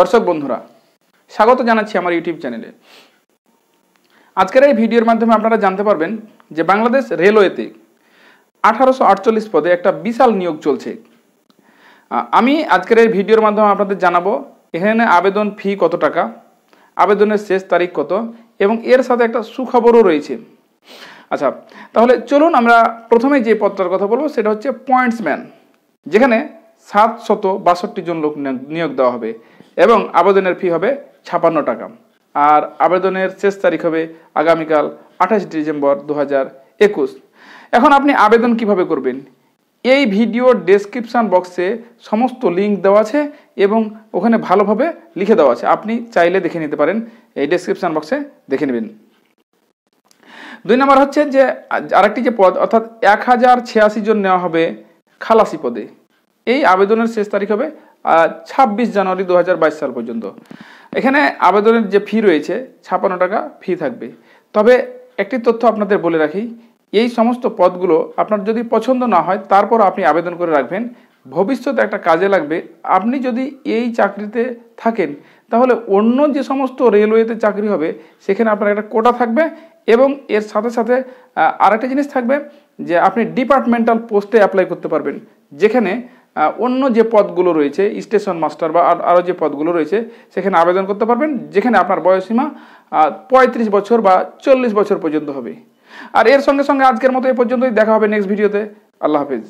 দর্শক বন্ধুরা স্বাগত জানাচ্ছি আমার ইউটিউব চ্যানেলে আজকের এই ভিডিওর মাধ্যমে আপনারা জানতে পারবেন যে বাংলাদেশ রেলওয়েতে আঠারোশো আটচল্লিশ পদে একটা বিশাল নিয়োগ চলছে আমি আজকের এই ভিডিওর মাধ্যমে আপনাদের জানাবো এখানে আবেদন ফি কত টাকা আবেদনের শেষ তারিখ কত এবং এর সাথে একটা সুখবরও রয়েছে আচ্ছা তাহলে চলুন আমরা প্রথমে যে পদটার কথা বলবো সেটা হচ্ছে পয়েন্টসম্যান যেখানে সাত শত বাষট্টি জন লোক নিয়োগ দেওয়া হবে এবং আবেদনের ফি হবে ছাপান্ন টাকা আর আবেদনের শেষ তারিখ হবে আগামীকাল আঠাশ ডিসেম্বর দু এখন আপনি আবেদন কিভাবে করবেন এই ভিডিওর ডেসক্রিপশান বক্সে সমস্ত লিঙ্ক দেওয়া আছে এবং ওখানে ভালোভাবে লিখে দেওয়া আছে আপনি চাইলে দেখে নিতে পারেন এই ডেসক্রিপশান বক্সে দেখে নেবেন দুই নম্বর হচ্ছে যে আরেকটি যে পদ অর্থাৎ এক হাজার ছিয়াশি জন নেওয়া হবে খালাসি পদে এই আবেদনের শেষ তারিখ হবে ছাব্বিশ জানুয়ারি দু সাল পর্যন্ত এখানে আবেদনের যে ফি রয়েছে ছাপান্ন টাকা ফি থাকবে তবে একটি তথ্য আপনাদের বলে রাখি এই সমস্ত পদগুলো আপনার যদি পছন্দ না হয় তারপর আপনি আবেদন করে রাখবেন ভবিষ্যতে একটা কাজে লাগবে আপনি যদি এই চাকরিতে থাকেন তাহলে অন্য যে সমস্ত রেলওয়েতে চাকরি হবে সেখানে আপনার একটা কোটা থাকবে এবং এর সাথে সাথে আরেকটা জিনিস থাকবে যে আপনি ডিপার্টমেন্টাল পোস্টে অ্যাপ্লাই করতে পারবেন যেখানে অন্য যে পদগুলো রয়েছে স্টেশন মাস্টার বা আরও যে পদগুলো রয়েছে সেখানে আবেদন করতে পারবেন যেখানে আপনার বয়সীমা পঁয়ত্রিশ বছর বা চল্লিশ বছর পর্যন্ত হবে আর এর সঙ্গে সঙ্গে আজকের মতো এ পর্যন্তই দেখা হবে নেক্সট ভিডিওতে আল্লাহ হাফিজ